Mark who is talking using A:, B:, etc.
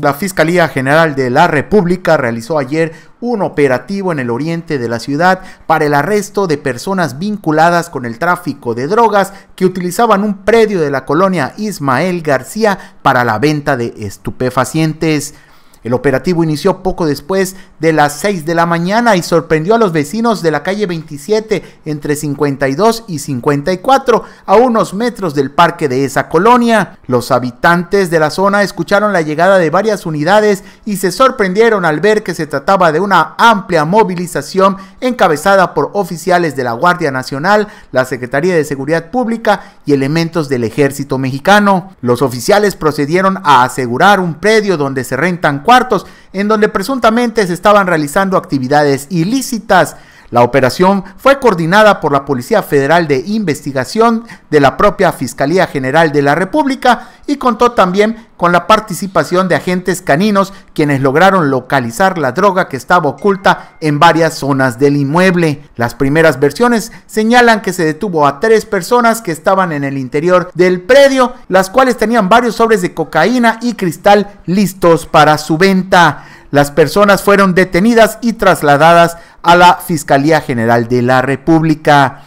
A: La Fiscalía General de la República realizó ayer un operativo en el oriente de la ciudad para el arresto de personas vinculadas con el tráfico de drogas que utilizaban un predio de la colonia Ismael García para la venta de estupefacientes. El operativo inició poco después de las 6 de la mañana y sorprendió a los vecinos de la calle 27 entre 52 y 54 a unos metros del parque de esa colonia. Los habitantes de la zona escucharon la llegada de varias unidades y se sorprendieron al ver que se trataba de una amplia movilización encabezada por oficiales de la Guardia Nacional, la Secretaría de Seguridad Pública y elementos del ejército mexicano. Los oficiales procedieron a asegurar un predio donde se rentan en donde presuntamente se estaban realizando actividades ilícitas la operación fue coordinada por la Policía Federal de Investigación de la propia Fiscalía General de la República y contó también con la participación de agentes caninos quienes lograron localizar la droga que estaba oculta en varias zonas del inmueble. Las primeras versiones señalan que se detuvo a tres personas que estaban en el interior del predio, las cuales tenían varios sobres de cocaína y cristal listos para su venta. Las personas fueron detenidas y trasladadas a la Fiscalía General de la República.